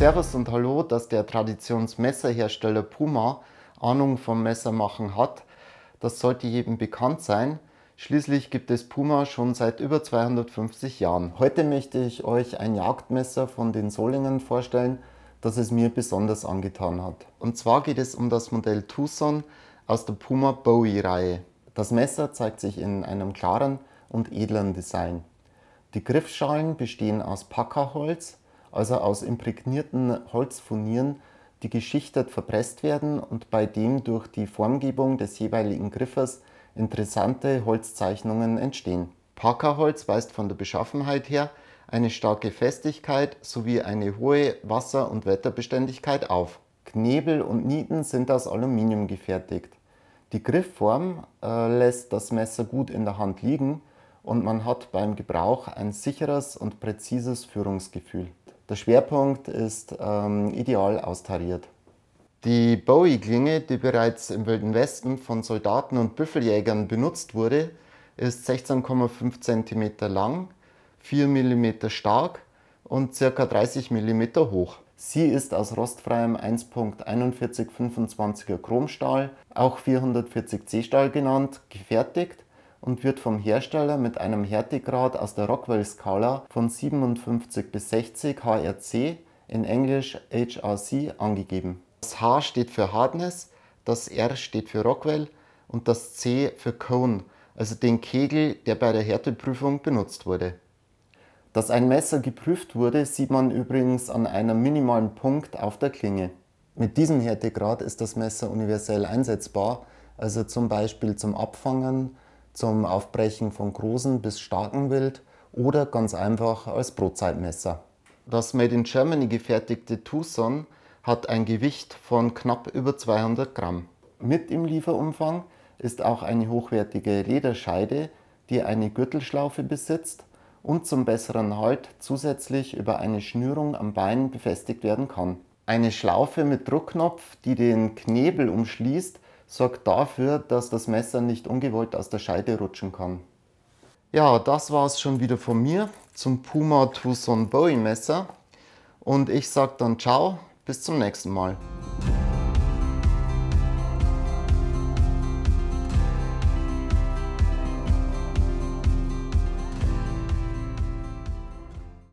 Servus und Hallo, dass der Traditionsmesserhersteller Puma Ahnung vom Messermachen hat. Das sollte jedem bekannt sein. Schließlich gibt es Puma schon seit über 250 Jahren. Heute möchte ich euch ein Jagdmesser von den Solingen vorstellen, das es mir besonders angetan hat. Und zwar geht es um das Modell Tucson aus der Puma Bowie Reihe. Das Messer zeigt sich in einem klaren und edlen Design. Die Griffschalen bestehen aus Packerholz also aus imprägnierten Holzfurnieren, die geschichtet verpresst werden und bei dem durch die Formgebung des jeweiligen Griffes interessante Holzzeichnungen entstehen. Parkerholz weist von der Beschaffenheit her eine starke Festigkeit sowie eine hohe Wasser- und Wetterbeständigkeit auf. Knebel und Nieten sind aus Aluminium gefertigt. Die Griffform äh, lässt das Messer gut in der Hand liegen und man hat beim Gebrauch ein sicheres und präzises Führungsgefühl. Der Schwerpunkt ist ähm, ideal austariert. Die Bowie-Klinge, die bereits im Wilden Westen von Soldaten und Büffeljägern benutzt wurde, ist 16,5 cm lang, 4 mm stark und ca. 30 mm hoch. Sie ist aus rostfreiem 1.4125er Chromstahl, auch 440C-Stahl genannt, gefertigt und wird vom Hersteller mit einem Härtegrad aus der Rockwell-Skala von 57 bis 60 HRC in Englisch HRC angegeben. Das H steht für Hardness, das R steht für Rockwell und das C für Cone, also den Kegel, der bei der Härteprüfung benutzt wurde. Dass ein Messer geprüft wurde, sieht man übrigens an einem minimalen Punkt auf der Klinge. Mit diesem Härtegrad ist das Messer universell einsetzbar, also zum Beispiel zum Abfangen, zum Aufbrechen von großen bis starken Wild oder ganz einfach als Brotzeitmesser. Das Made in Germany gefertigte Tucson hat ein Gewicht von knapp über 200 Gramm. Mit im Lieferumfang ist auch eine hochwertige Lederscheide, die eine Gürtelschlaufe besitzt und zum besseren Halt zusätzlich über eine Schnürung am Bein befestigt werden kann. Eine Schlaufe mit Druckknopf, die den Knebel umschließt, sorgt dafür, dass das Messer nicht ungewollt aus der Scheide rutschen kann. Ja, das war es schon wieder von mir zum Puma Tucson Bowie Messer und ich sage dann ciao, bis zum nächsten Mal.